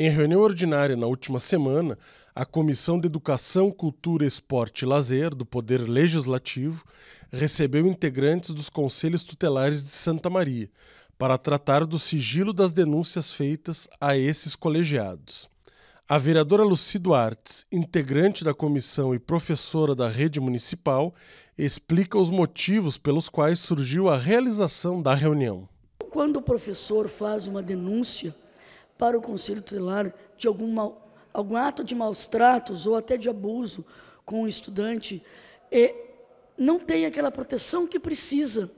Em reunião ordinária na última semana, a Comissão de Educação, Cultura, Esporte e Lazer do Poder Legislativo recebeu integrantes dos conselhos tutelares de Santa Maria para tratar do sigilo das denúncias feitas a esses colegiados. A vereadora Luci Duartes, integrante da comissão e professora da rede municipal, explica os motivos pelos quais surgiu a realização da reunião. Quando o professor faz uma denúncia, para o Conselho Tutelar de alguma, algum ato de maus tratos ou até de abuso com o estudante, é, não tem aquela proteção que precisa,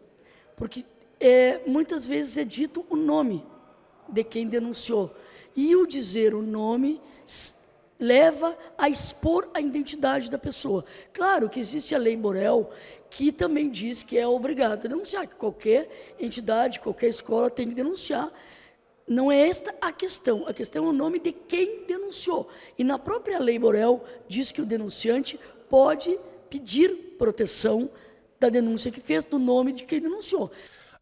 porque é, muitas vezes é dito o nome de quem denunciou. E o dizer o nome leva a expor a identidade da pessoa. Claro que existe a Lei Borel, que também diz que é obrigado a denunciar, que qualquer entidade, qualquer escola tem que denunciar não é esta a questão. A questão é o nome de quem denunciou. E na própria lei Borel diz que o denunciante pode pedir proteção da denúncia que fez, do nome de quem denunciou.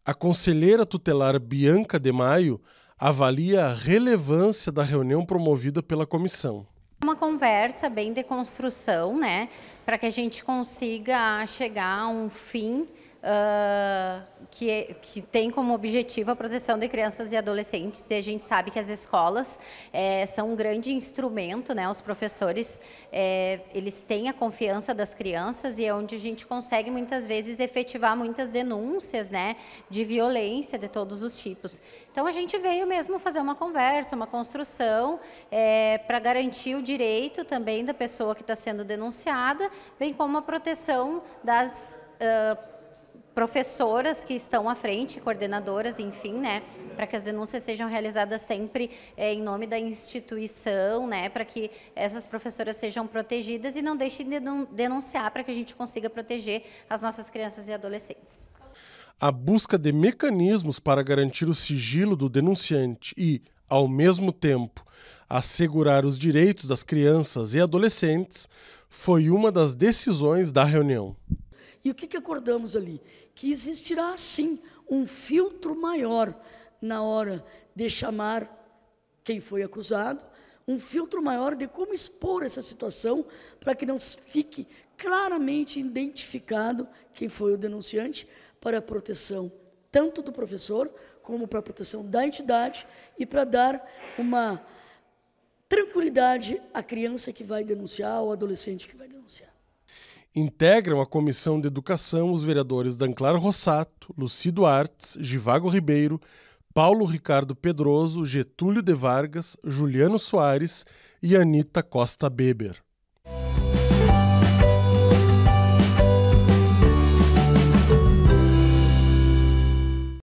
A conselheira tutelar Bianca de Maio avalia a relevância da reunião promovida pela comissão. Uma conversa bem de construção, né, para que a gente consiga chegar a um fim ah, que, é, que, tem como objetivo a proteção de crianças e adolescentes. E a gente sabe que as escolas é, são um grande instrumento, né? Os professores, é, eles têm a confiança das crianças e é onde a gente consegue muitas vezes efetivar muitas denúncias, né? De violência de todos os tipos. Então a gente veio mesmo fazer uma conversa, uma construção eh, para garantir o direito também da pessoa que está sendo denunciada, bem como a proteção das uh, professoras que estão à frente, coordenadoras, enfim, né, para que as denúncias sejam realizadas sempre é, em nome da instituição, né, para que essas professoras sejam protegidas e não deixem de denunciar para que a gente consiga proteger as nossas crianças e adolescentes. A busca de mecanismos para garantir o sigilo do denunciante e, ao mesmo tempo, assegurar os direitos das crianças e adolescentes foi uma das decisões da reunião. E o que, que acordamos ali? Que existirá sim um filtro maior na hora de chamar quem foi acusado, um filtro maior de como expor essa situação para que não fique claramente identificado quem foi o denunciante para a proteção tanto do professor como para a proteção da entidade e para dar uma tranquilidade à criança que vai denunciar ou ao adolescente que vai denunciar. Integram a Comissão de Educação os vereadores Danclar Rossato, Lucido Artes, Givago Ribeiro, Paulo Ricardo Pedroso, Getúlio de Vargas, Juliano Soares e Anita Costa Beber.